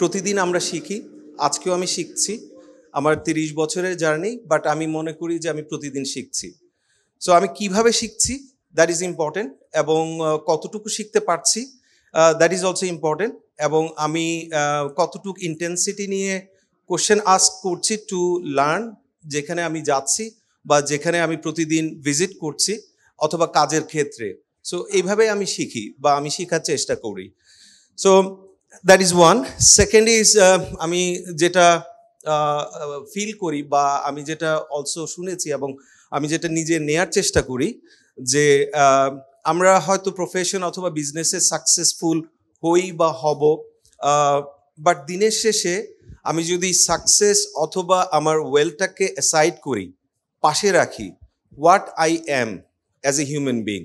প্রতিদিন আমরা শিখি আজকেও আমি শিখছি আমার তিরিশ বছরের জার্নি বাট আমি মনে করি যে আমি প্রতিদিন শিখছি সো আমি কিভাবে শিখছি দ্যাট ইজ ইম্পর্টেন্ট এবং কতটুকু শিখতে পারছি দ্যাট ইজ অলসো ইম্পর্টেন্ট এবং আমি কতটুকু ইন্টেন্সিটি নিয়ে কোশ্চেন আস্ক করছি টু লার্ন যেখানে আমি যাচ্ছি বা যেখানে আমি প্রতিদিন ভিজিট করছি অথবা কাজের ক্ষেত্রে সো এইভাবে আমি শিখি বা আমি শেখার চেষ্টা করি so that is one second is আমি যেটা ফিল uh, uh, করি বা আমি যেটা অলসো শুনেছি এবং আমি যেটা নিজে নেয়ার চেষ্টা করি যে uh, আমরা হয়তো প্রফেশন অথবা বিজনেসে সাকসেসফুল হই বা হব বাট দিনের শেষে আমি যদি সাকসেস অথবা আমার ওয়েলটাকে অ্যাসাইড করি পাশে রাখি what I am as a human being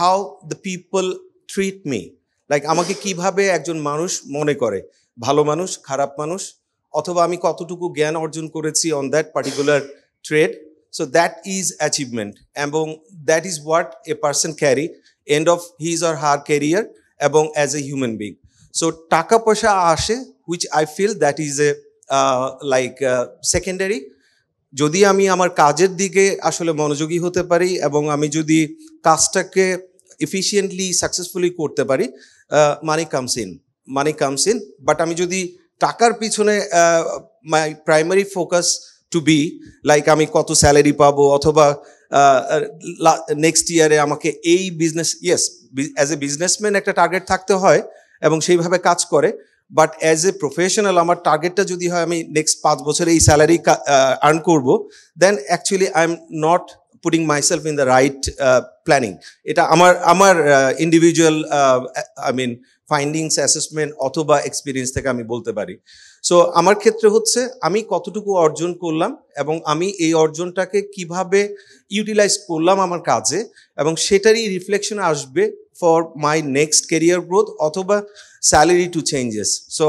how the people treat me like আমাকে কিভাবে একজন মানুষ মনে করে ভালো মানুষ খারাপ মানুষ অথবা আমি কতটুকু জ্ঞান অর্জন করেছি on that particular trade so that is achievement এবং that is what a person carry end of his or her career এবং as a human being so টাকা পয়সা আসে which I feel that is a like secondary যদি আমি আমার কাজের দিকে আসলে মনোযোগী হতে পারি এবং আমি যদি কাজটাকে এফিসিয়েন্টলি সাকসেসফুলি করতে পারি money comes in money comes in but আমি যদি টাকার পিছনে my primary focus to be like আমি কত স্যালারি পাবো অথবা নেক্সট ইয়ারে আমাকে এই business yes as a businessman একটা টার্গেট থাকতে হয় এবং সেইভাবে কাজ করে বাট অ্যাজ এ প্রফেশনাল আমার টার্গেটটা যদি হয় আমি নেক্সট পাঁচ বছরে এই স্যালারি আর্ন করবো then actually I am not putting my self in the right planning এটা আমার আমার individual I mean findings assessment অথবা এক্সপিরিয়েন্স থেকে আমি বলতে পারি সো আমার ক্ষেত্রে হচ্ছে আমি কতটুকু অর্জন করলাম এবং আমি এই অর্জনটাকে কিভাবে ইউটিলাইজ করলাম আমার কাজে এবং সেটারই রিফ্লেকশন আসবে for my next career growth অথবা স্যালারি টু চেঞ্জেস সো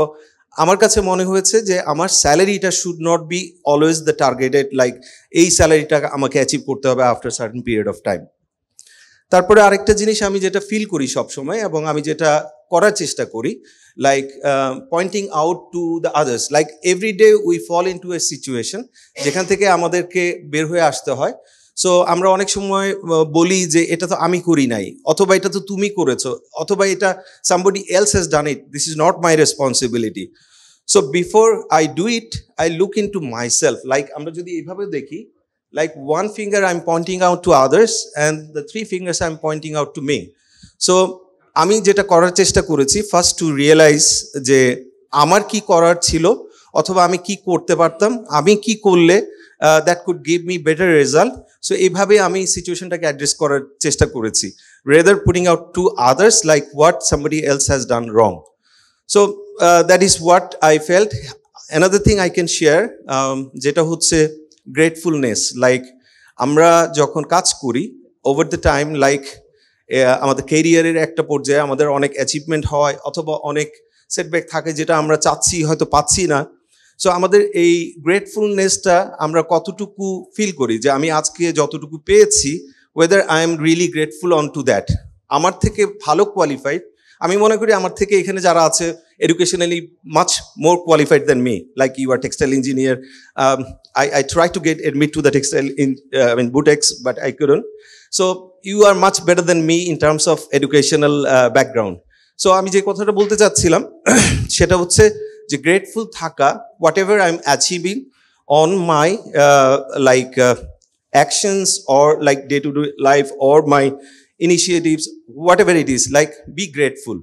আমার কাছে মনে হয়েছে যে আমার স্যালারিটা should not be always the targeted like এই স্যালারিটা আমাকে অ্যাচিভ করতে হবে after certain period of time তারপরে আরেকটা জিনিস আমি যেটা ফিল করি সবসময় এবং আমি যেটা করার চেষ্টা করি like pointing out to the others like every day we fall into a situation যেখান থেকে আমাদেরকে বের হয়ে আসতে হয় সো আমরা অনেক সময় বলি যে এটা তো আমি করি নাই অথবা এটা তো তুমি করেছো অথবা এটা somebody else has done it this is not my responsibility so before I do it I look into myself like আমরা যদি এইভাবে দেখি finger I am pointing out to others and the three fingers I am pointing out to me so আমি যেটা করার চেষ্টা করেছি first to realise যে আমার কি করার ছিল অথবা আমি কি করতে পারতাম আমি কি করলে that could give me better result so এইভাবে আমি সিচুয়েশনটাকে অ্যাড্রেস করার চেষ্টা করেছি rather putting out to others like what somebody else has done wrong so that is what I felt another thing I can share যেটা হচ্ছে gratefulness like আমরা যখন কাজ করি ওভার দ্য টাইম লাইক আমাদের কেরিয়ারের একটা পর্যায়ে আমাদের অনেক অ্যাচিভমেন্ট হয় অথবা অনেক সেটব্যাক থাকে যেটা আমরা চাচ্ছি হয়তো পাচ্ছি না সো আমাদের এই গ্রেটফুলনেসটা আমরা কতটুকু ফিল করি যে আমি আজকে যতটুকু পেয়েছি whether I am really grateful on to that আমার থেকে ভালো কোয়ালিফাইড আমি মনে করি আমার থেকে এখানে যারা আছে educationally much more qualified than me like you are textile engineer I I try to get admit to the textile in I mean Butex but I couldn't so you are much better than me in terms of educational background so আমি যে কথাটা বলতে চাচ্ছিলাম সেটা হচ্ছে যে grateful থাকা whatever I am achieving on my like actions or like day to day life or my initiatives whatever it is like be grateful